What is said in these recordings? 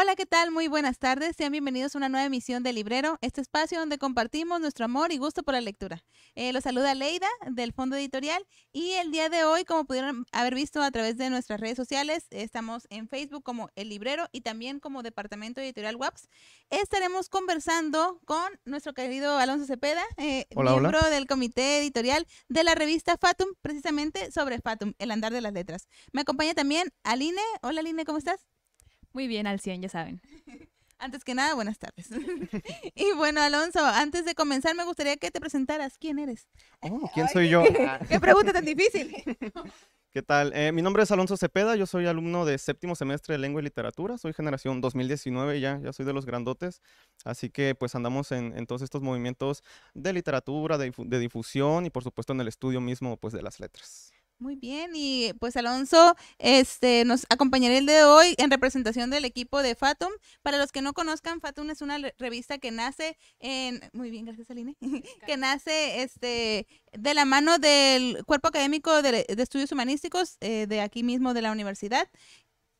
Hola, ¿qué tal? Muy buenas tardes. Sean bienvenidos a una nueva emisión de Librero, este espacio donde compartimos nuestro amor y gusto por la lectura. Eh, los saluda Leida del Fondo Editorial y el día de hoy, como pudieron haber visto a través de nuestras redes sociales, estamos en Facebook como El Librero y también como Departamento Editorial WAPS. Estaremos conversando con nuestro querido Alonso Cepeda, eh, miembro del Comité Editorial de la revista Fatum, precisamente sobre Fatum, el andar de las letras. Me acompaña también Aline. Hola Aline, ¿cómo estás? Muy bien, al 100, ya saben. Antes que nada, buenas tardes. y bueno, Alonso, antes de comenzar, me gustaría que te presentaras. ¿Quién eres? Oh, ¿quién soy yo? Ah. qué pregunta tan difícil. ¿Qué tal? Eh, mi nombre es Alonso Cepeda, yo soy alumno de séptimo semestre de Lengua y Literatura, soy generación 2019, ya, ya soy de los grandotes, así que pues andamos en, todos estos movimientos de literatura, de, de, difusión y por supuesto en el estudio mismo pues de las letras. Muy bien, y pues Alonso este, nos acompañará el de hoy en representación del equipo de Fatum. Para los que no conozcan, Fatum es una revista que nace en, muy bien, gracias que nace este, de la mano del Cuerpo Académico de, Estudios Humanísticos eh, de aquí mismo de la universidad.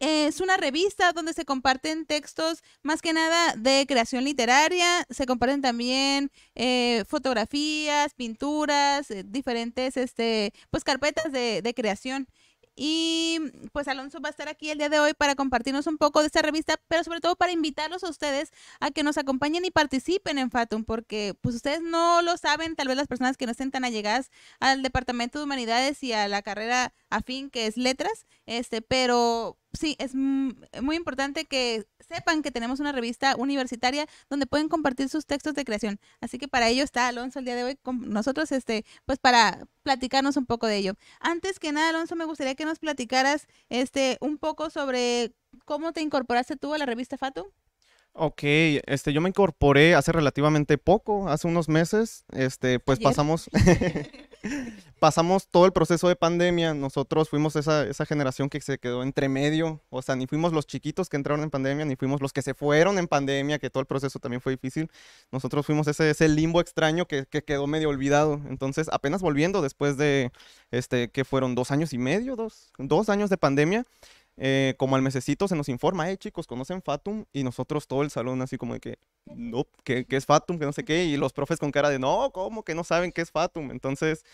Eh, es una revista donde se comparten textos más que nada de creación literaria, se comparten también eh, fotografías, pinturas, eh, diferentes este, pues carpetas de, creación. Y mm, pues Alonso va a estar aquí el día de hoy para compartirnos un poco de esta revista, pero sobre todo para invitarlos a ustedes a que nos acompañen y participen en Fatum, porque pues ustedes no lo saben, tal vez las personas que no estén tan allegadas al Departamento de Humanidades y a la carrera afín que es letras, este, pero sí, es muy importante que sepan que tenemos una revista universitaria donde pueden compartir sus textos de creación. Así que para ello está Alonso el día de hoy con nosotros, este, pues para platicarnos un poco de ello. Antes que nada, Alonso, me gustaría que nos platicaras este, un poco sobre cómo te incorporaste tú a la revista Fatu. Ok, este, yo me incorporé hace relativamente poco, hace unos meses, este, pues pasamos, pasamos todo el proceso de pandemia, nosotros fuimos esa, esa, generación que se quedó entre medio, o sea, ni fuimos los chiquitos que entraron en pandemia, ni fuimos los que se fueron en pandemia, que todo el proceso también fue difícil, nosotros fuimos ese, ese limbo extraño que, quedó medio olvidado, entonces apenas volviendo después de, este, que fueron dos años y medio, dos, dos años de pandemia, eh, como al mesecito se nos informa, eh, chicos, ¿conocen Fatum? Y nosotros todo el salón así como de que, no, ¿qué, es Fatum? Que no sé qué. Y los profes con cara de, no, ¿cómo que no saben qué es Fatum? Entonces,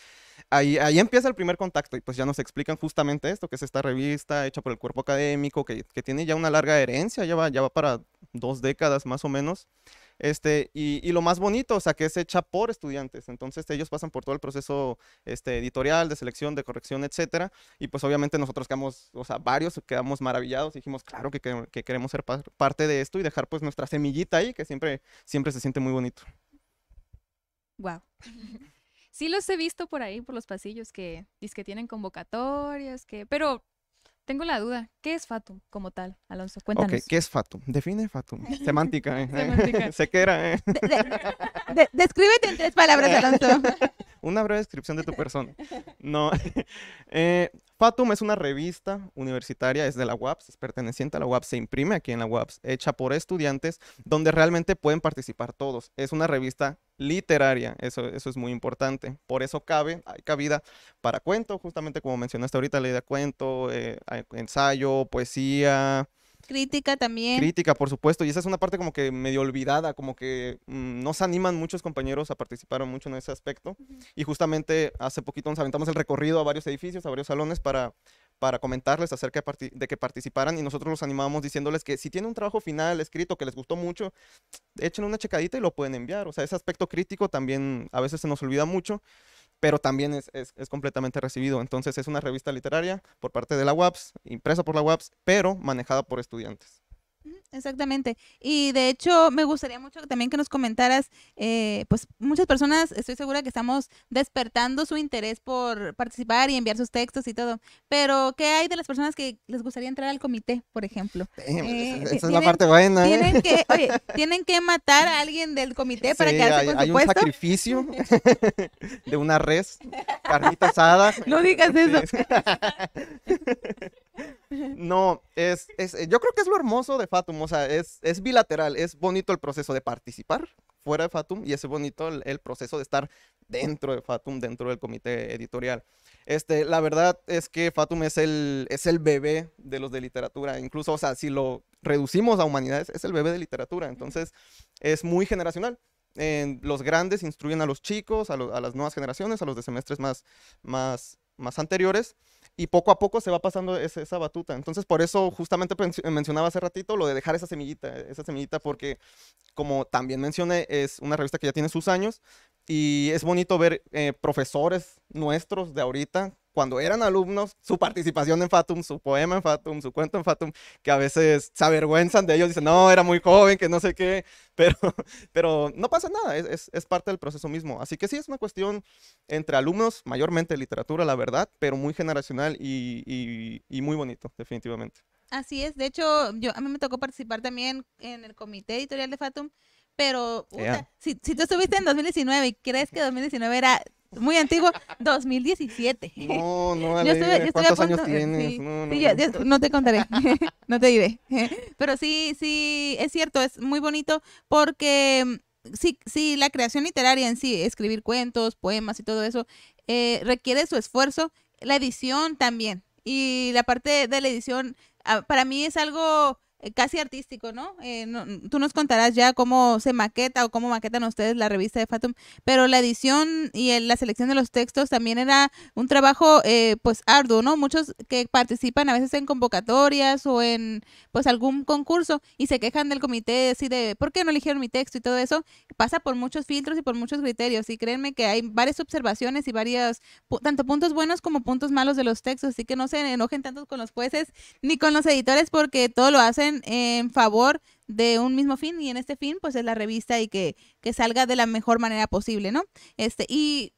ahí, ahí empieza el primer contacto y pues ya nos explican justamente esto, que es esta revista hecha por el cuerpo académico, que, tiene ya una larga herencia, ya ya va para dos décadas más o menos. Este, y, lo más bonito, o sea, que es hecha por estudiantes. Entonces, ellos pasan por todo el proceso este, editorial, de selección, de corrección, etcétera. Y pues obviamente nosotros quedamos, o sea, varios quedamos maravillados y dijimos, claro que, queremos ser parte de esto y dejar pues nuestra semillita ahí, que siempre, siempre se siente muy bonito. Wow. Sí los he visto por ahí, por los pasillos, que, que tienen convocatorias, que, pero tengo la duda, ¿qué es Fatum como tal, Alonso? Cuéntanos. Ok, ¿qué es Fatum? Define Fatum. Semántica, ¿eh? Semántica. Sé ¿eh? descríbete en tres palabras, Alonso. Una breve descripción de tu persona. No. Eh, Fatum es una revista universitaria, es de la UAPS, es perteneciente a la UAPS, se imprime aquí en la UAPS, hecha por estudiantes, donde realmente pueden participar todos. Es una revista literaria, eso, eso es muy importante. Por eso cabe, hay cabida para cuento, justamente como mencionaste ahorita, ley de cuento, eh, ensayo, poesía, Crítica también. Crítica, por supuesto. Y esa es una parte como que medio olvidada, como que nos mm, no se animan muchos compañeros a participar mucho en ese aspecto. Y justamente hace poquito nos aventamos el recorrido a varios edificios, a varios salones para, para comentarles acerca de, de, que participaran y nosotros los animamos diciéndoles que si tienen un trabajo final escrito que les gustó mucho, echen una checadita y lo pueden enviar. O sea, ese aspecto crítico también a veces se nos olvida mucho pero también es, es, completamente recibido. Entonces es una revista literaria por parte de la UAPS, impresa por la UAPS, pero manejada por estudiantes. Exactamente. Y de hecho, me gustaría mucho también que nos comentaras, eh, pues muchas personas, estoy segura que estamos despertando su interés por participar y enviar sus textos y todo, pero ¿qué hay de las personas que les gustaría entrar al comité, por ejemplo? Eh, esa es la parte buena. ¿eh? Tienen, que, matar a alguien del comité para que quedarse un sacrificio de una res, carnita asada. No digas eso. No, es, eh, yo creo que es lo hermoso de Fatum, o sea, es, bilateral, es bonito el proceso de participar fuera de Fatum y es bonito el, proceso de estar dentro de Fatum, dentro del comité editorial. Este, la verdad es que Fatum es el, es el bebé de los de literatura, incluso, o sea, si lo reducimos a humanidades, es el bebé de literatura, entonces es muy generacional. los grandes instruyen a los chicos, a, a, las nuevas generaciones, a los de semestres más, más, más anteriores y poco a poco se va pasando esa, batuta. Entonces, por eso justamente eh, mencionaba hace ratito lo de dejar esa semillita, eh, esa semillita porque, como también mencioné, es una revista que ya tiene sus años y es bonito ver eh, profesores nuestros de ahorita cuando eran alumnos, su participación en Fatum, su poema en Fatum, su cuento en Fatum, que a veces se avergüenzan de ellos, dicen, no, era muy joven, que no sé qué, pero, pero no pasa nada, es, parte del proceso mismo. Así que sí, es una cuestión entre alumnos, mayormente literatura, la verdad, pero muy generacional y, muy bonito, definitivamente. Así es, de hecho, yo, a mí me tocó participar también en el comité editorial de Fatum pero si, si, tú estuviste en 2019 y crees que 2019 era muy antiguo, 2017. No, no, yo ¿cuántos años tienes? no, te contaré, no te diré. Pero sí, sí, es cierto, es muy bonito porque mm, sí, la creación literaria en sí, escribir cuentos, poemas y todo eso, eh, requiere su esfuerzo, la edición también. Y la parte de la edición, ah, para mí es algo eh, casi artístico, ¿no? Eh, mm, tú nos contarás ya cómo se maqueta o cómo maquetan ustedes la revista de Fatum, pero la edición y la selección de los textos también era un trabajo eh, pues arduo, ¿no? Muchos que participan a veces en convocatorias o en pues algún concurso y se quejan del comité, así de por qué no eligieron mi texto y todo eso, pasa por muchos filtros y por muchos criterios y créanme que hay varias observaciones y varios, tanto puntos buenos como puntos malos de los textos, así que no se enojen tanto con los jueces ni con los editores porque todo lo hacen en favor de un mismo fin y en este fin pues es la revista y que, salga de la mejor manera posible, ¿no? Este, y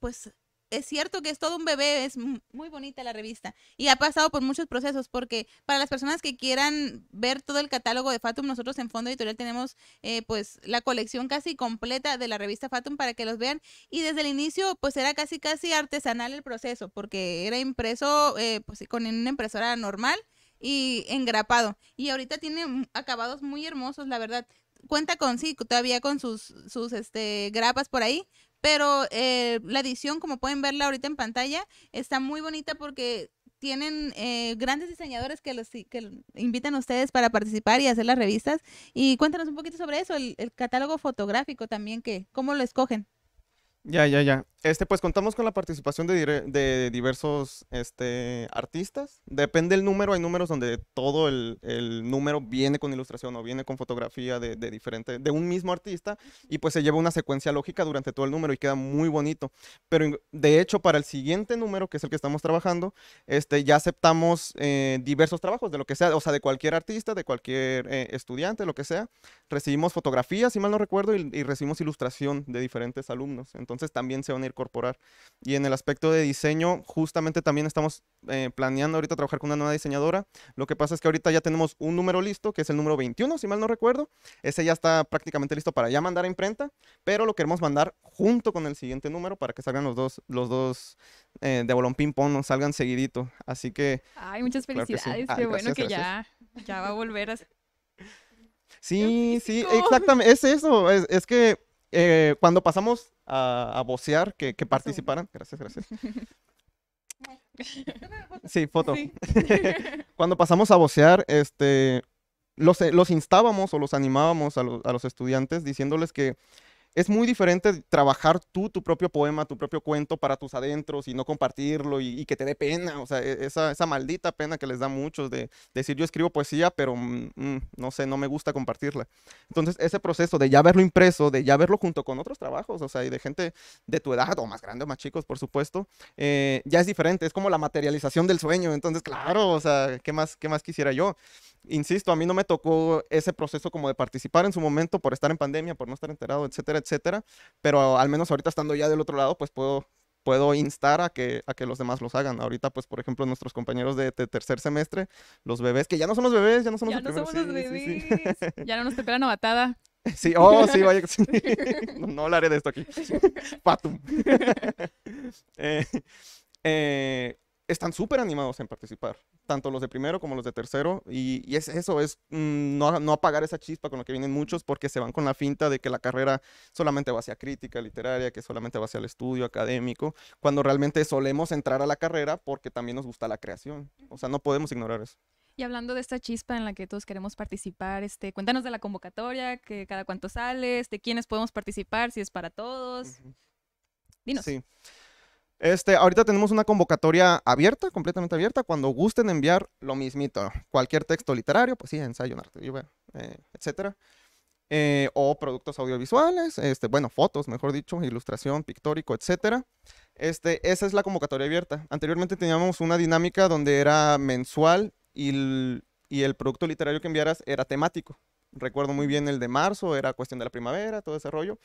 pues es cierto que es todo un bebé, es muy bonita la revista y ha pasado por muchos procesos porque para las personas que quieran ver todo el catálogo de Fatum, nosotros en Fondo Editorial tenemos eh, pues la colección casi completa de la revista Fatum para que los vean y desde el inicio pues era casi casi artesanal el proceso porque era impreso eh, pues con una impresora normal y engrapado. Y ahorita tiene acabados muy hermosos, la verdad. Cuenta con, sí, todavía con sus, sus este, grapas por ahí, pero eh, la edición, como pueden verla ahorita en pantalla, está muy bonita porque tienen eh, grandes diseñadores que los que invitan a ustedes para participar y hacer las revistas. Y cuéntanos un poquito sobre eso, el, el catálogo fotográfico también, que cómo lo escogen. Ya, ya, ya. Este, pues contamos con la participación de, diversos este, artistas. Depende el número, hay números donde todo el, número viene con ilustración o viene con fotografía de, de diferente, de un mismo artista, y pues se lleva una secuencia lógica durante todo el número y queda muy bonito. Pero de hecho, para el siguiente número, que es el que estamos trabajando, este, ya aceptamos eh, diversos trabajos, de lo que sea, o sea, de cualquier artista, de cualquier eh, estudiante, lo que sea. Recibimos fotografías, si mal no recuerdo, y, recibimos ilustración de diferentes alumnos. Entonces también se van incorporar. Y en el aspecto de diseño, justamente también estamos eh, planeando ahorita trabajar con una nueva diseñadora. Lo que pasa es que ahorita ya tenemos un número listo, que es el número 21, si mal no recuerdo. Ese ya está prácticamente listo para ya mandar a imprenta, pero lo queremos mandar junto con el siguiente número para que salgan los dos, los dos eh, de bolón ping pong, salgan seguidito. Así que... Ay, muchas felicidades. Qué bueno que ya, ya va a volver a... Sí, sí, exactamente, es eso, es que eh, cuando pasamos a, a vocear, que, participaran, gracias, gracias. Sí, foto. Cuando pasamos a vocear, este, los, eh, los instábamos o los animábamos a, a, los estudiantes diciéndoles que es muy diferente trabajar tú tu propio poema, tu propio cuento para tus adentros y no compartirlo y, que te dé pena, o sea, e, esa, maldita pena que les da a muchos de, decir yo escribo poesía, pero mm, mm, no sé, no me gusta compartirla. Entonces, ese proceso de ya verlo impreso, de ya verlo junto con otros trabajos, o sea, y de gente de tu edad o más grande o más chicos, por supuesto, eh, ya es diferente, es como la materialización del sueño, entonces, claro, o sea, ¿qué más, qué más quisiera yo? Insisto, a mí no me tocó ese proceso como de participar en su momento por estar en pandemia, por no estar enterado, etcétera, etcétera etcétera. Pero al menos ahorita estando ya del otro lado, pues puedo instar a que, a que los demás los hagan. Ahorita, pues, por ejemplo, nuestros compañeros de, tercer semestre, los bebés, que ya no somos los bebés, ya no son los ya no somos los bebés. Ya no nos esperan la novatada. Sí, oh, sí, vaya. No, no, hablaré de esto aquí. Patum. eh, eh están súper animados en participar, tanto los de primero como los de tercero, y, eso, es mm, no, apagar esa chispa con la que vienen muchos porque se van con la finta de que la carrera solamente va hacia crítica literaria, que solamente va hacia el estudio académico, cuando realmente solemos entrar a la carrera porque también nos gusta la creación, o sea, no podemos ignorar eso. Y hablando de esta chispa en la que todos queremos participar, este, cuéntanos de la convocatoria, que cada cuánto sales, de quiénes podemos participar, si es para todos. Dinos. Sí. Este, ahorita tenemos una convocatoria abierta, completamente abierta, cuando gusten enviar lo mismito, cualquier texto literario, pues sí, ensayo, narrativa, eh, etcétera, eh, o productos audiovisuales, este, bueno, fotos, mejor dicho, ilustración, pictórico, etcétera. Este, esa es la convocatoria abierta. Anteriormente teníamos una dinámica donde era mensual y y el producto literario que enviaras era temático. Recuerdo muy bien el de marzo, era cuestión de la primavera, todo ese rollo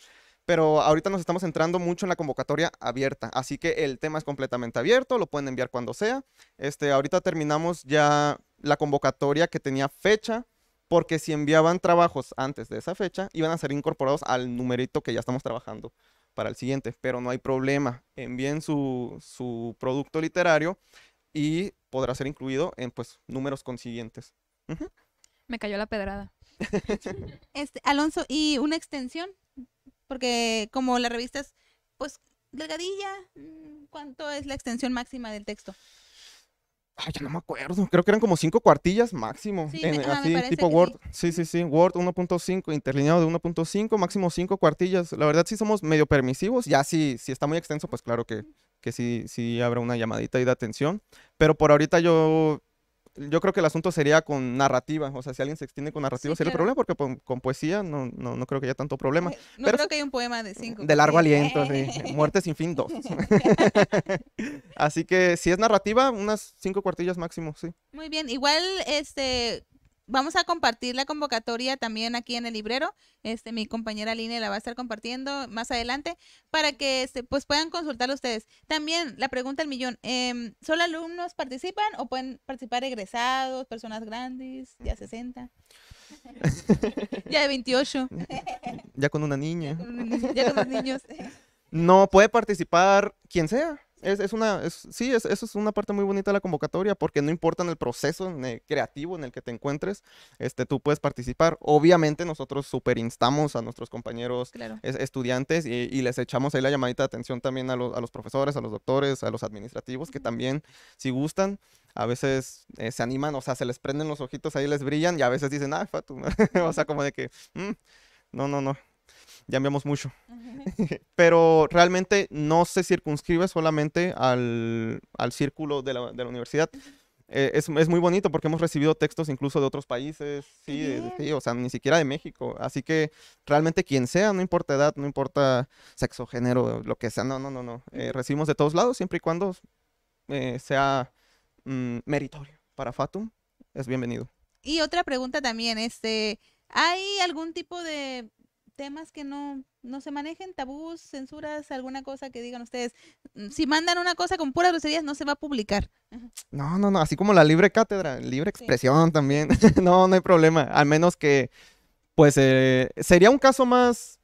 pero ahorita nos estamos entrando mucho en la convocatoria abierta, así que el tema es completamente abierto, lo pueden enviar cuando sea. Este, ahorita terminamos ya la convocatoria que tenía fecha, porque si enviaban trabajos antes de esa fecha, iban a ser incorporados al numerito que ya estamos trabajando para el siguiente, pero no hay problema, envíen su, su producto literario y podrá ser incluido en pues números consiguientes. Me cayó la pedrada. este, Alonso, ¿y una extensión? porque como la revista es, pues, delgadilla, mm, ¿cuánto es la extensión máxima del texto? Ay, ya no me acuerdo. Creo que eran como cinco cuartillas máximo. Sí, en, así, tipo Word. Sí. sí, sí, Word 1.5, interlineado de 1.5, máximo cinco cuartillas. La verdad, sí somos medio permisivos. Ya si, si está muy extenso, pues claro que, que sí, sí habrá una llamadita y de atención. Pero por ahorita yo yo creo que el asunto sería con narrativa, o sea, si alguien se extiende con narrativa sería el problema, porque con, poesía no, no, no, creo que haya tanto problema. No creo que haya un poema de cinco. De largo aliento, sí. Muerte sin fin, dos. Así que si es narrativa, unas cinco cuartillas máximo, sí. Muy bien, igual este vamos a compartir la convocatoria también aquí en el librero. Este, mi compañera línea la va a estar compartiendo más adelante para que este, pues puedan consultar ustedes. También la pregunta del millón, eh, em, ¿solo alumnos participan o pueden participar egresados, personas grandes, ya 60? ya de 28. Ya con una niña. ya con los niños. No, puede participar quien sea es, es una, sí, eso es una parte muy bonita de la convocatoria porque no importa en el proceso creativo en el que te encuentres, este, tú puedes participar. Obviamente nosotros super instamos a nuestros compañeros estudiantes y, les echamos ahí la llamadita de atención también a, a los profesores, a los doctores, a los administrativos que también, si gustan, a veces eh, se animan, o sea, se les prenden los ojitos ahí, les brillan y a veces dicen, ah, Fatu, o sea, como de que, mm, no, no, no, ya enviamos mucho. Pero realmente no se circunscribe solamente al, círculo de la, universidad. Eh, es, muy bonito porque hemos recibido textos incluso de otros países, sí, sí, o sea, ni siquiera de México. Así que realmente quien sea, no importa edad, no importa sexo, género, lo que sea, no, no, no, no. Eh, recibimos de todos lados siempre y cuando eh, sea mm, meritorio para Fatum, es bienvenido. Y otra pregunta también, este, ¿hay algún tipo de temas que no, se manejen, tabús, censuras, alguna cosa que digan ustedes. Mm, si mandan una cosa con puras groserías, no se va a publicar. No, no, no, así como la libre cátedra, libre expresión también. no, no hay problema, al menos que, pues, eh, sería un caso más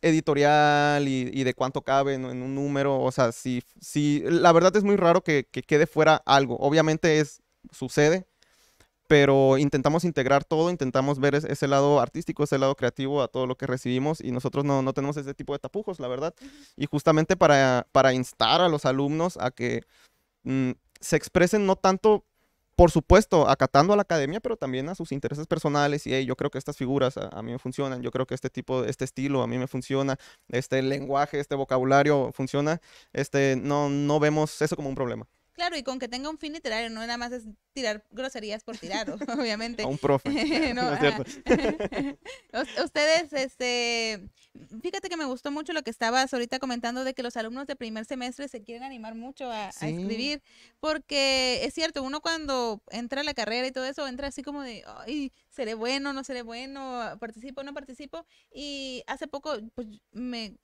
editorial y, de cuánto cabe en, un número, o sea, si, si, la verdad es muy raro que, que quede fuera algo, obviamente es, sucede, pero intentamos integrar todo, intentamos ver ese, lado artístico, ese lado creativo a todo lo que recibimos y nosotros no, no tenemos ese tipo de tapujos, la verdad. Y justamente para, para instar a los alumnos a que mm, se expresen no tanto por supuesto, acatando a la academia, pero también a sus intereses personales. Y yo creo que estas figuras a, mí me funcionan, yo creo que este tipo, este estilo a mí me funciona, este lenguaje, este vocabulario funciona. Este, no, no vemos eso como un problema. Claro, y con que tenga un fin literario, no nada más es tirar groserías por tirar, obviamente. A un profe. Ustedes, este, fíjate que me gustó mucho lo que estabas ahorita comentando de que los alumnos de primer semestre se quieren animar mucho a, escribir, porque es cierto, uno cuando entra a la carrera y todo eso, entra así como de, ay, seré bueno, no seré bueno, participo, no participo. Y hace poco, pues, me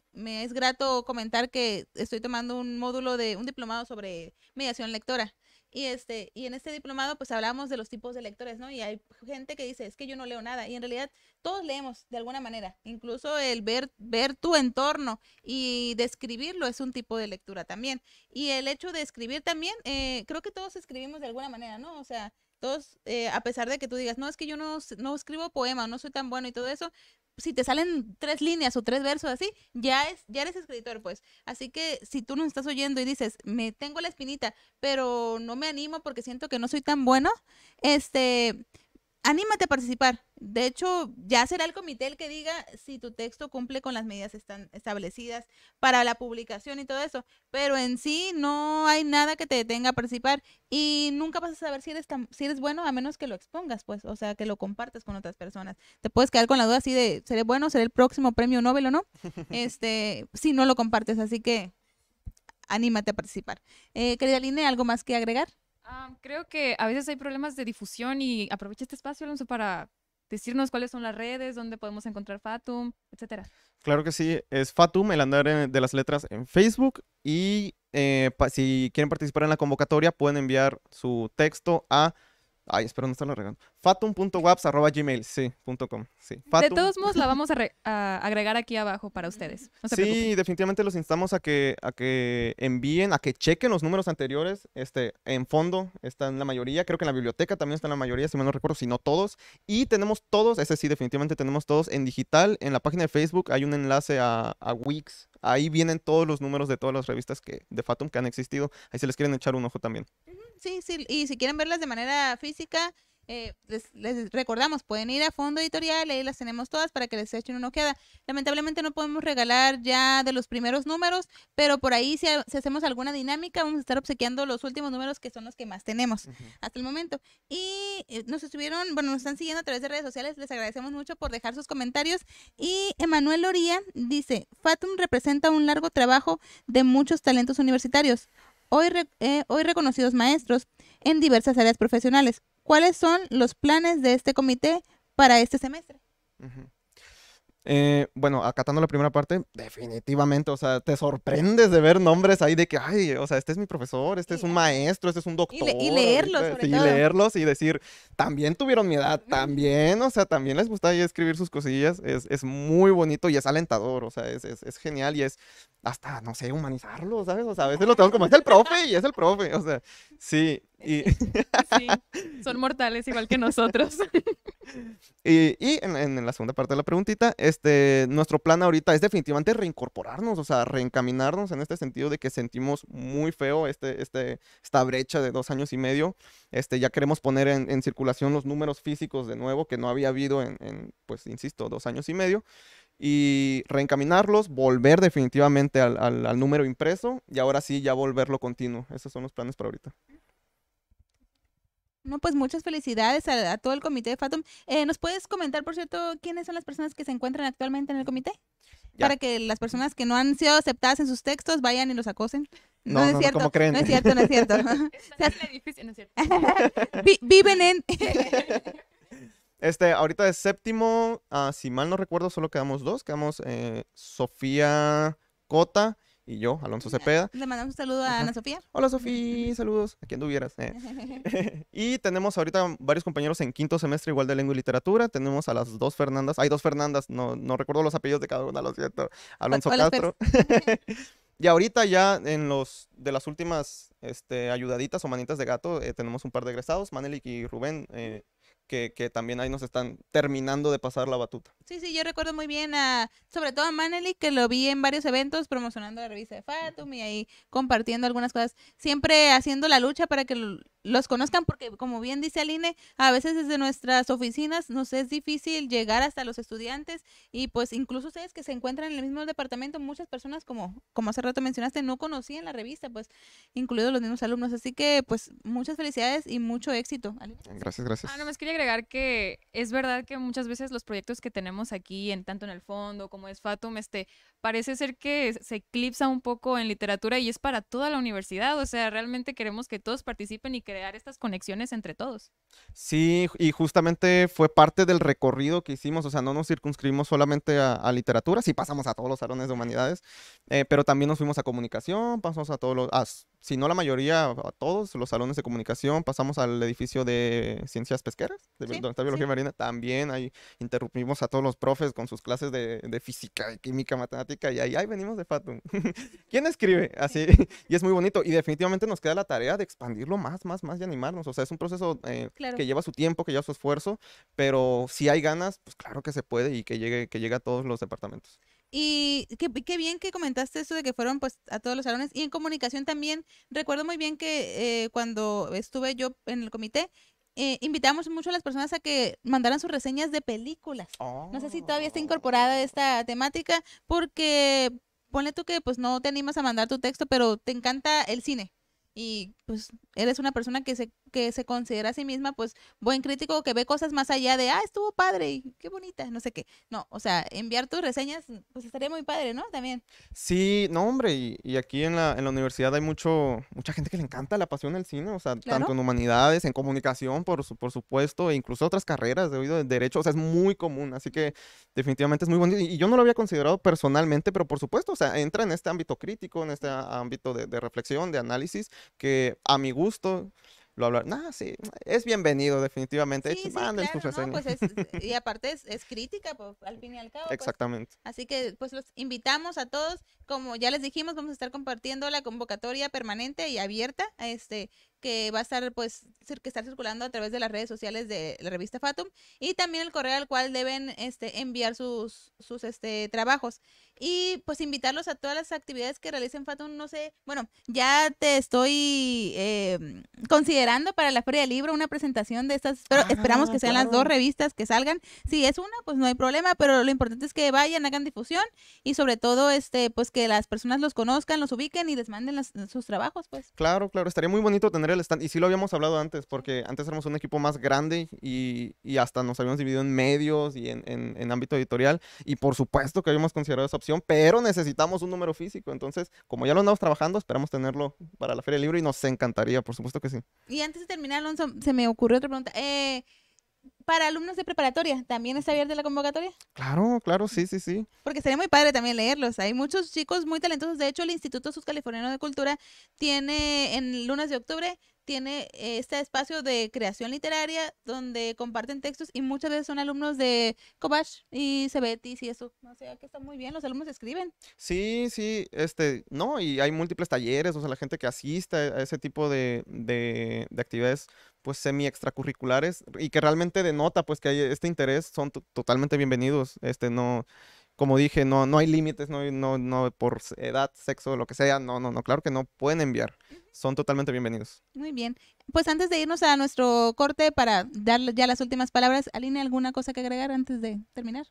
es grato comentar que estoy tomando un módulo de un diplomado sobre mediación lectora. Y, este, y en este diplomado, pues hablamos de los tipos de lectores, ¿no? Y hay gente que dice, es que yo no leo nada. Y en realidad todos leemos de alguna manera. Incluso el ver, ver tu entorno y describirlo es un tipo de lectura también. Y el hecho de escribir también, eh, creo que todos escribimos de alguna manera, ¿no? O sea, todos, eh, a pesar de que tú digas, no, es que yo no, no escribo poema, no soy tan bueno y todo eso, si te salen tres líneas o tres versos así, ya, es, ya eres escritor, pues. Así que si tú nos estás oyendo y dices, me tengo la espinita, pero no me animo porque siento que no soy tan bueno, este, anímate a participar. De hecho, ya será el comité el que diga si tu texto cumple con las medidas están establecidas para la publicación y todo eso. Pero en sí no hay nada que te detenga a participar y nunca vas a saber si eres, si eres bueno a menos que lo expongas, pues, o sea, que lo compartas con otras personas. Te puedes quedar con la duda así de, ¿seré bueno? ¿Seré el próximo premio Nobel o no? Este, si no lo compartes, así que anímate a participar. Eh, querida Line, ¿algo más que agregar? Ah, creo que a veces hay problemas de difusión y aprovecha este espacio, Alonso, para decirnos cuáles son las redes, dónde podemos encontrar Fatum, etcétera. Claro que sí, es Fatum, el andar de las letras en Facebook y eh, si quieren participar en la convocatoria pueden enviar su texto a Ay, espero no estarlo regando. Fatum.waps.gmail, sí, punto sí. De todos modos, la vamos a, agregar aquí abajo para ustedes. sí, definitivamente los instamos a que, a que envíen, a que chequen los números anteriores. Este, en fondo están la mayoría. Creo que en la biblioteca también están la mayoría, si me no recuerdo, si no todos. Y tenemos todos, ese sí, definitivamente tenemos todos en digital. En la página de Facebook hay un enlace a, a Wix Ahí vienen todos los números de todas las revistas que, de Fatum que han existido. Ahí se les quieren echar un ojo también. Sí, sí, y si quieren verlas de manera física, eh, les, recordamos, pueden ir a Fondo Editorial, ahí las tenemos todas para que les echen una queda. Lamentablemente no podemos regalar ya de los primeros números, pero por ahí si, hacemos alguna dinámica vamos a estar obsequiando los últimos números que son los que más tenemos hasta el momento. Y eh, nos estuvieron, bueno, nos están siguiendo a través de redes sociales, les agradecemos mucho por dejar sus comentarios. Y Emanuel Loría dice, Fatum representa un largo trabajo de muchos talentos universitarios, hoy, eh, hoy reconocidos maestros en diversas áreas profesionales. ¿Cuáles son los planes de este comité para este semestre? Eh, bueno, acatando la primera parte, definitivamente, o sea, te sorprendes de ver nombres ahí de que, ay, o sea, este es mi profesor, este es un maestro, este es un doctor. Y, y leerlos, y, y leerlos y decir, también tuvieron mi edad, también, o sea, también les gusta escribir sus cosillas, es, es, muy bonito y es alentador, o sea, es, es, es, genial y es hasta, no sé, humanizarlo, ¿sabes? O sea, a veces lo tengo como, es el profe y es el profe, o sea, sí, y... son mortales igual que nosotros. Y, en, la segunda parte de la preguntita, este, nuestro plan ahorita es definitivamente reincorporarnos, o sea, reencaminarnos en este sentido de que sentimos muy feo este, este, esta brecha de dos años y medio. Este, ya queremos poner en, circulación los números físicos de nuevo, que no había habido en, pues, insisto, dos años y medio y reencaminarlos, volver definitivamente al, al, número impreso y ahora sí ya volverlo continuo. Esos son los planes para ahorita. No, pues muchas felicidades a, todo el comité de Fatum. Eh, ¿Nos puedes comentar, por cierto, quiénes son las personas que se encuentran actualmente en el comité? Para que las personas que no han sido aceptadas en sus textos vayan y los acosen. No, es cierto. No, creen? no es cierto, no es cierto. no es cierto. viven en... Este, ahorita es séptimo, ah, si mal no recuerdo, solo quedamos dos. Quedamos eh, Sofía Cota y yo, Alonso Cepeda. Le mandamos un saludo a Ana Sofía. Hola Sofía, saludos, a quien tuvieras. Eh. y tenemos ahorita varios compañeros en quinto semestre igual de lengua y literatura. Tenemos a las dos Fernandas, hay dos Fernandas, no, recuerdo los apellidos de cada una, lo siento. Alonso Castro. y ahorita ya en los de las últimas este, ayudaditas o manitas de gato eh, tenemos un par de egresados, Manelik y Rubén. Eh, que, también ahí nos están terminando de pasar la batuta. Sí, sí, yo recuerdo muy bien a, sobre todo a Maneli, que lo vi en varios eventos promocionando la revista de Fatum y ahí compartiendo algunas cosas, siempre haciendo la lucha para que los conozcan, porque como bien dice Aline, a veces desde nuestras oficinas nos es difícil llegar hasta los estudiantes y pues incluso ustedes que se encuentran en el mismo departamento, muchas personas como, como hace rato mencionaste, no conocían la revista, pues incluidos los mismos alumnos, así que pues muchas felicidades y mucho éxito. Aline. Gracias, gracias. Ah, no, quería agregar que es verdad que muchas veces los proyectos que tenemos aquí, en tanto en el fondo como es Fatum, este, parece ser que se eclipsa un poco en literatura y es para toda la universidad. O sea, realmente queremos que todos participen y crear estas conexiones entre todos. Sí, y justamente fue parte del recorrido que hicimos. O sea, no nos circunscribimos solamente a, literatura, sí pasamos a todos los salones de humanidades, eh, pero también nos fuimos a comunicación, pasamos a todos los, si no la mayoría, a todos los salones de comunicación, pasamos al edificio de ciencias pesqueras, de, donde está biología marina, también ahí interrumpimos a todos los profes con sus clases de, de física, química, matemática, y ahí, venimos de Fatum. ¿Quién escribe? Así, y es muy bonito, y definitivamente nos queda la tarea de expandirlo más, más, más y animarnos, o sea, es un proceso eh, que lleva su tiempo, que lleva su esfuerzo, pero si hay ganas, pues claro que se puede y que llegue, que llegue a todos los departamentos. Y qué, bien que comentaste eso de que fueron pues a todos los salones. Y en comunicación también, recuerdo muy bien que eh, cuando estuve yo en el comité, eh, invitamos mucho a las personas a que mandaran sus reseñas de películas. No sé si todavía está incorporada esta temática, porque pone tú que pues no te animas a mandar tu texto, pero te encanta el cine. Y pues eres una persona que se que se considera a sí misma, pues, buen crítico que ve cosas más allá de, ah, estuvo padre, y qué bonita, no sé qué. No, o sea, enviar tus reseñas, pues estaría muy padre, ¿no? También. Sí, no, hombre, y, aquí en la, universidad hay mucho, mucha gente que le encanta la pasión del cine, o sea, tanto en humanidades, en comunicación, por, por supuesto, e incluso otras carreras, de oído de derecho, o sea, es muy común, así que definitivamente es muy bonito. Y, yo no lo había considerado personalmente, pero por supuesto, o sea, entra en este ámbito crítico, en este ámbito de reflexión, de análisis, que a mi gusto lo hablar. Nah, sí, es bienvenido, definitivamente. Pues y aparte es, crítica, pues, al y pues. Exactamente. Así que, pues los invitamos a todos. Como ya les dijimos, vamos a estar compartiendo la convocatoria permanente y abierta. Este, que va a estar, pues, que estar circulando a través de las redes sociales de la revista Fatum y también el correo al cual deben este, enviar sus, sus este, trabajos. Y pues invitarlos a todas las actividades que realicen Fatum, no sé, bueno, ya te estoy em, considerando para la Feria del Libro una presentación de estas, pero ah, esperamos que sean las dos revistas que salgan. Si es una, pues no hay problema, pero lo importante es que vayan, hagan difusión y sobre todo, este, pues que las personas los conozcan, los ubiquen y les manden sus trabajos, pues. Claro, claro, estaría muy bonito tener y sí lo habíamos hablado antes, porque antes éramos un equipo más grande y, hasta nos habíamos dividido en medios y en, en, ámbito editorial. Y por supuesto que habíamos considerado esa opción, pero necesitamos un número físico. Entonces, como ya lo andamos trabajando, esperamos tenerlo para la Feria del Libro y nos encantaría, por supuesto que sí. Y antes de terminar, Alonso, se me ocurrió otra pregunta. Eh, para alumnos de preparatoria, ¿también está abierta la convocatoria? Claro, claro, sí, sí, sí. Porque sería muy padre también leerlos. Hay muchos chicos muy talentosos. De hecho, el Instituto Subcaliforniano de Cultura tiene en lunes de octubre tiene este espacio de creación literaria donde comparten textos y muchas veces son alumnos de Cobach y Cebetis y eso. O sea, que está muy bien, los alumnos escriben. Sí, sí, este, no, y hay múltiples talleres, o sea, la gente que asiste a ese tipo de, de actividades pues semi extracurriculares y que realmente denota pues que hay este interés son totalmente bienvenidos este no como dije, no, no hay límites, no, no, no por edad, sexo, lo que sea, no, no, no, claro que no, pueden enviar. Son totalmente bienvenidos. Muy bien. Pues antes de irnos a nuestro corte para dar ya las últimas palabras, Aline, ¿alguna cosa que agregar antes de terminar?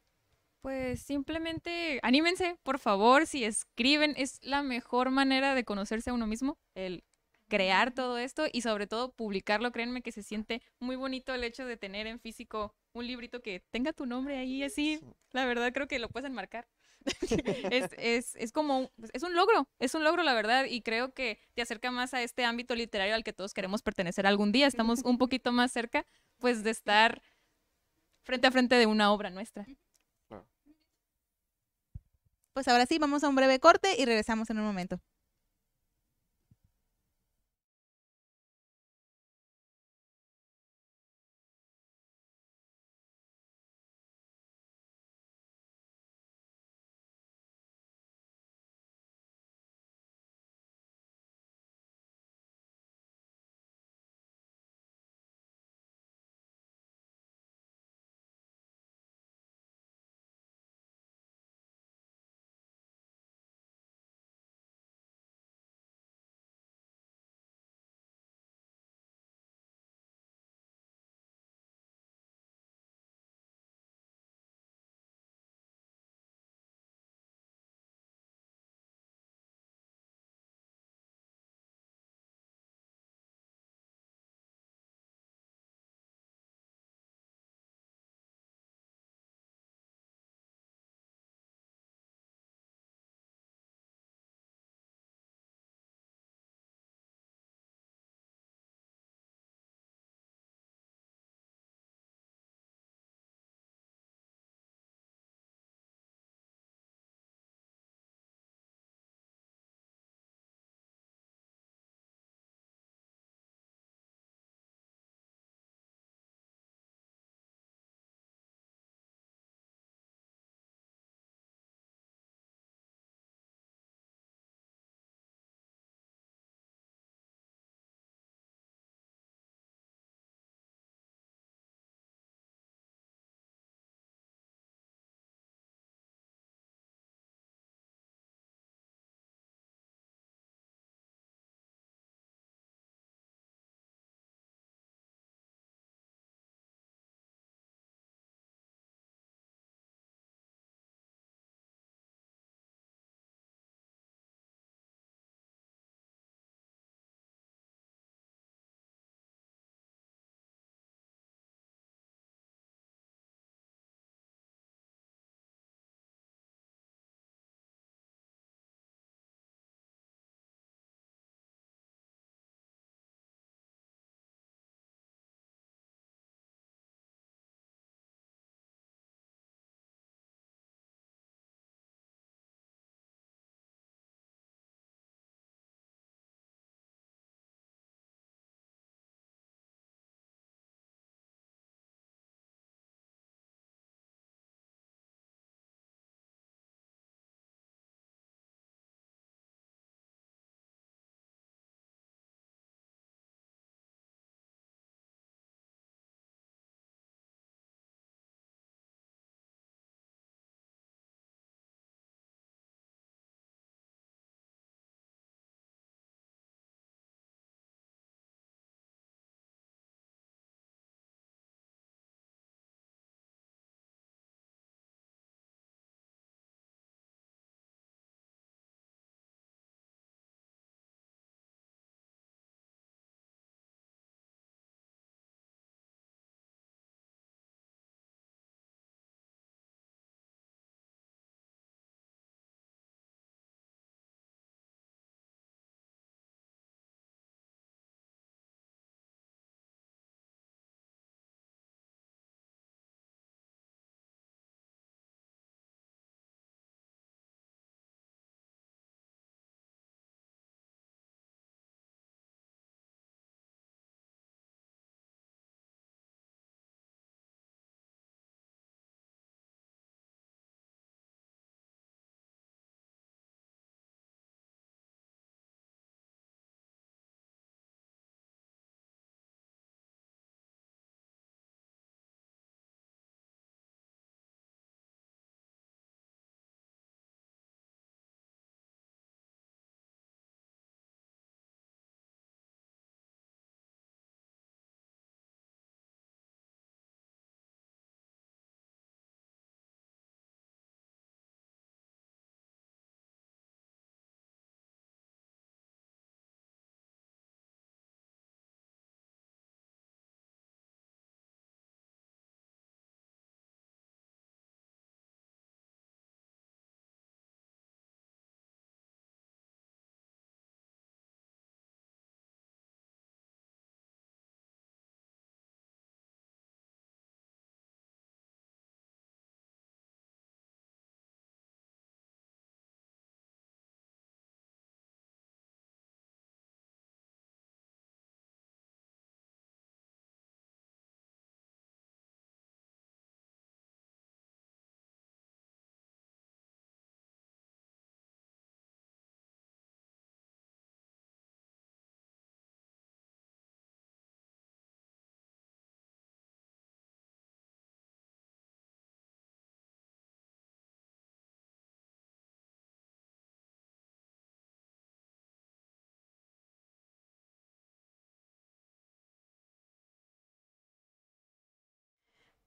Pues simplemente anímense, por favor, si escriben, es la mejor manera de conocerse a uno mismo, el crear todo esto y sobre todo publicarlo, créanme que se siente muy bonito el hecho de tener en físico un librito que tenga tu nombre ahí, así, la verdad creo que lo puedes enmarcar. es, es, es, como, pues, es un logro, es un logro la verdad y creo que te acerca más a este ámbito literario al que todos queremos pertenecer algún día, estamos un poquito más cerca pues de estar frente a frente de una obra nuestra. Pues ahora sí, vamos a un breve corte y regresamos en un momento.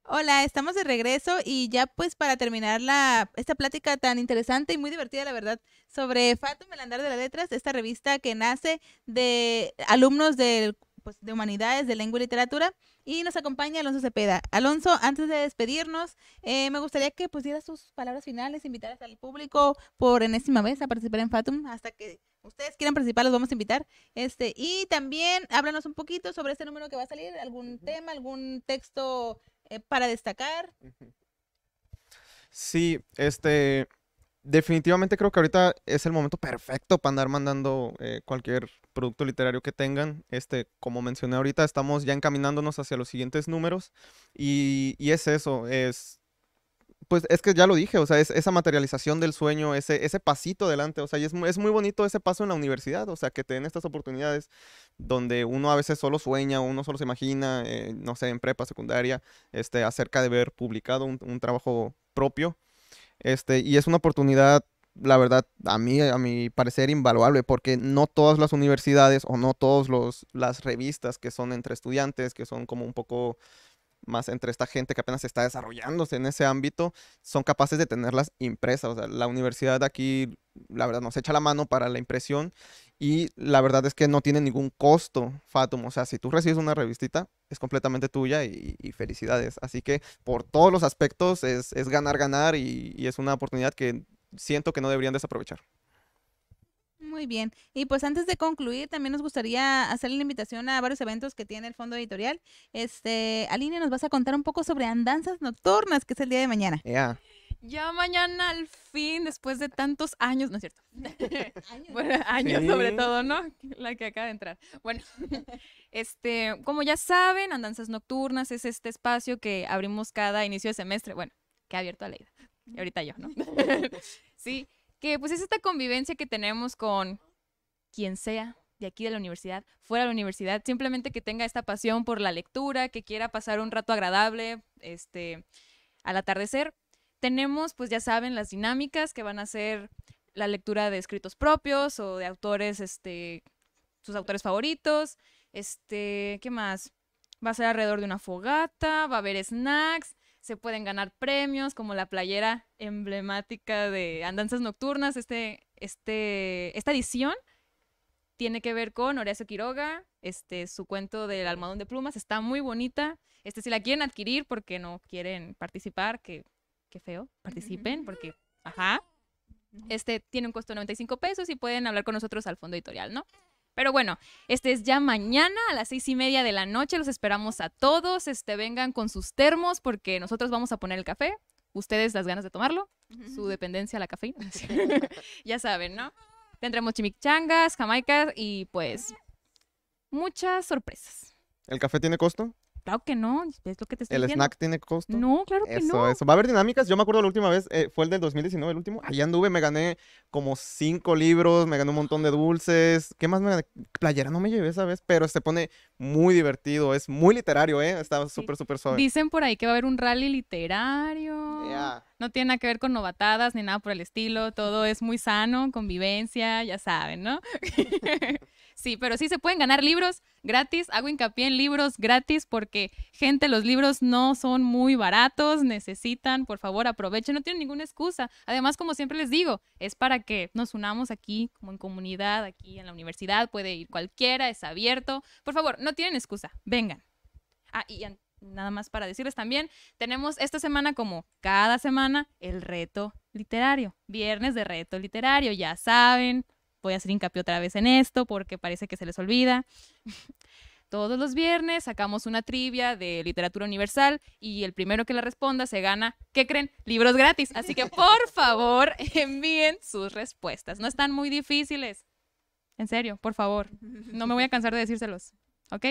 Hola, estamos de regreso y ya pues para terminar la, esta plática tan interesante y muy divertida, la verdad, sobre Fatum, el andar de las letras, esta revista que nace de alumnos de, pues, de humanidades, de lengua y literatura, y nos acompaña Alonso Cepeda. Alonso, antes de despedirnos, eh, me gustaría que pues dieras tus palabras finales, invitaras al público por enésima vez a participar en Fatum, hasta que ustedes quieran participar, los vamos a invitar. Este, y también háblanos un poquito sobre este número que va a salir, algún tema, algún texto eh, para destacar. Sí, este, definitivamente creo que ahorita es el momento perfecto para andar mandando eh, cualquier producto literario que tengan. Este, como mencioné ahorita, estamos ya encaminándonos hacia los siguientes números y, y es eso, es pues es que ya lo dije, o sea, es esa materialización del sueño, ese, ese pasito adelante, o sea, es, muy bonito ese paso en la universidad, o sea, que te den estas oportunidades donde uno a veces solo sueña, uno solo se imagina, eh, no sé, en prepa, secundaria, este, acerca de ver publicado un, trabajo propio, este, y es una oportunidad, la verdad, a mí, a mi parecer, invaluable, porque no todas las universidades o no todas las revistas que son entre estudiantes, que son como un poco más entre esta gente que apenas está desarrollándose en ese ámbito, son capaces de tenerlas impresas. O sea, la universidad aquí, la verdad, nos echa la mano para la impresión y la verdad es que no tiene ningún costo, Fatum. O sea, si tú recibes una revistita, es completamente tuya y, felicidades. Así que por todos los aspectos es, ganar, ganar y es una oportunidad que siento que no deberían desaprovechar. Muy bien. Y pues antes de concluir, también nos gustaría hacerle la invitación a varios eventos que tiene el Fondo Editorial. Este, Aline, nos vas a contar un poco sobre Andanzas Nocturnas, que es el día de mañana. Ya. Ya mañana al fin, después de tantos años, ¿no es cierto? años, sobre todo, ¿no? La que acaba de entrar. Bueno, este, como ya saben, Andanzas Nocturnas es este espacio que abrimos cada inicio de semestre, bueno, que ha abierto a Leida. Y ahorita yo, ¿no? sí, que pues es esta convivencia que tenemos con quien sea de aquí de la universidad, fuera de la universidad, simplemente que tenga esta pasión por la lectura, que quiera pasar un rato agradable, este, al atardecer. Tenemos, pues ya saben, las dinámicas que van a ser la lectura de escritos propios o de autores, este, sus autores favoritos, este, ¿qué más? Va a ser alrededor de una fogata, va a haber snacks, se pueden ganar premios como la playera emblemática de Andanzas Nocturnas. Este, este, esta edición tiene que ver con Horacio Quiroga, este, su cuento del almohadón de plumas, está muy bonita. Este, si la quieren adquirir porque no quieren participar, que, feo, participen porque, ajá. Este tiene un costo de 95 pesos y pueden hablar con nosotros al fondo editorial, ¿no? Pero bueno, este es ya mañana a las seis y media de la noche. Los esperamos a todos. Este, vengan con sus termos porque nosotros vamos a poner el café. Ustedes las ganas de tomarlo, su dependencia a la cafeína. ya saben, ¿no? Tendremos chimichangas, jamaicas y pues muchas sorpresas. ¿El café tiene costo? Claro que no, es lo que te estoy ¿El snack tiene costo? No, claro que no. Eso, Va a haber dinámicas. Yo me acuerdo la última vez, eh, fue el del 2019, el último. Allá anduve, me gané como cinco libros, me gané un montón de dulces. ¿Qué más me gané? Playera no me llevé esa vez, pero se pone muy divertido, es muy literario, ¿eh? Está súper, súper suave. Dicen por ahí que va a haber un rally literario. No tiene nada que ver con novatadas ni nada por el estilo, todo es muy sano, convivencia, ya saben, ¿no? sí, pero sí se pueden ganar libros gratis, hago hincapié en libros gratis porque, gente, los libros no son muy baratos, necesitan, por favor, aprovechen, no tienen ninguna excusa. Además, como siempre les digo, es para que nos unamos aquí, como en comunidad, aquí en la universidad, puede ir cualquiera, es abierto. Por favor, no tienen excusa, vengan. Ah, y nada más para decirles también, tenemos esta semana como cada semana el reto literario, viernes de reto literario, ya saben, voy a hacer hincapié otra vez en esto porque parece que se les olvida. Todos los viernes sacamos una trivia de literatura universal y el primero que la responda se gana, ¿qué creen? Libros gratis. Así que por favor envíen sus respuestas. No están muy difíciles. En serio, por favor. No me voy a cansar de decírselos. ¿Ok?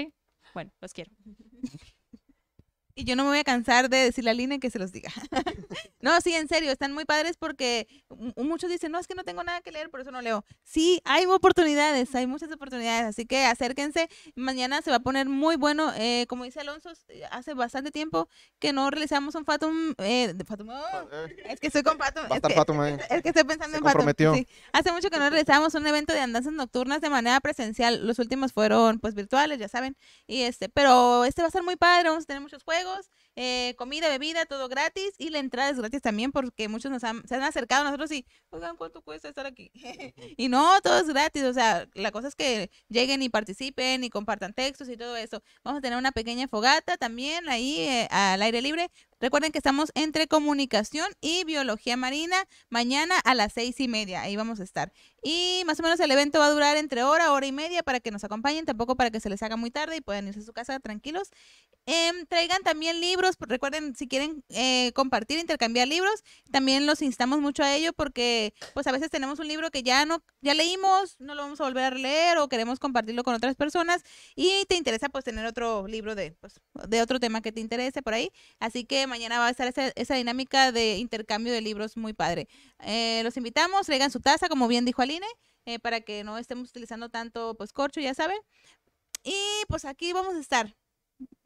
Bueno, los quiero. Y yo no me voy a cansar de decirle a Lina que se los diga. no, sí, en serio, están muy padres porque muchos dicen, no, es que no tengo nada que leer, por eso no leo. Sí, hay oportunidades, hay muchas oportunidades, así que acérquense. Mañana se va a poner muy bueno. Eh, como dice Alonso, eh, hace bastante tiempo que no realizamos un Fatum. Eh, Fatum ah, oh, eh. es que estoy con Fatum. Es que, estoy pensando en Fatum. Sí. Hace mucho que no realizamos un evento de andanzas nocturnas de manera presencial. Los últimos fueron pues virtuales, ya saben. y este Pero este va a ser muy padre, vamos a tener muchos juegos eh, comida, bebida, todo gratis. Y la entrada es gratis también porque muchos nos se han acercado a nosotros y, oigan, ¿cuánto cuesta estar aquí? y no, todo es gratis. O sea, la cosa es que lleguen y participen y compartan textos y todo eso. Vamos a tener una pequeña fogata también ahí eh, al aire libre. Recuerden que estamos entre comunicación y biología marina mañana a las seis y media. Ahí vamos a estar. Y más o menos el evento va a durar entre hora, hora y media para que nos acompañen, tampoco para que se les haga muy tarde y puedan irse a su casa tranquilos. Em, traigan también libros, recuerden si quieren eh, compartir, intercambiar libros, también los instamos mucho a ello porque pues a veces tenemos un libro que ya no, ya leímos, no lo vamos a volver a leer o queremos compartirlo con otras personas y te interesa pues tener otro libro de, pues, de otro tema que te interese por ahí. Así que mañana va a estar esa, dinámica de intercambio de libros muy padre. Eh, los invitamos, traigan su taza, como bien dijo Aline, eh, para que no estemos utilizando tanto pues, corcho, ya saben. Y pues aquí vamos a estar.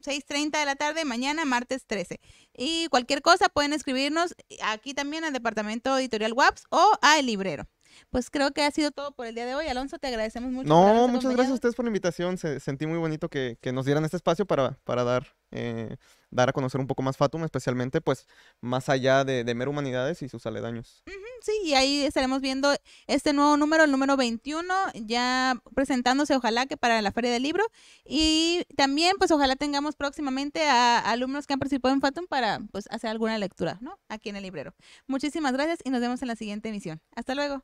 6.30 de la tarde, mañana, martes 13. Y cualquier cosa pueden escribirnos aquí también al departamento editorial WAPS o al librero. Pues creo que ha sido todo por el día de hoy. Alonso, te agradecemos mucho. No, muchas gracias a ustedes por la invitación. sentí muy bonito que, nos dieran este espacio para, para dar eh, dar a conocer un poco más Fatum, especialmente pues más allá de, de mero humanidades y sus aledaños. sí, y ahí estaremos viendo este nuevo número, el número 21, ya presentándose ojalá que para la Feria del Libro. Y también pues ojalá tengamos próximamente a, alumnos que han participado en Fatum para pues hacer alguna lectura, ¿no? Aquí en el librero. Muchísimas gracias y nos vemos en la siguiente emisión. Hasta luego.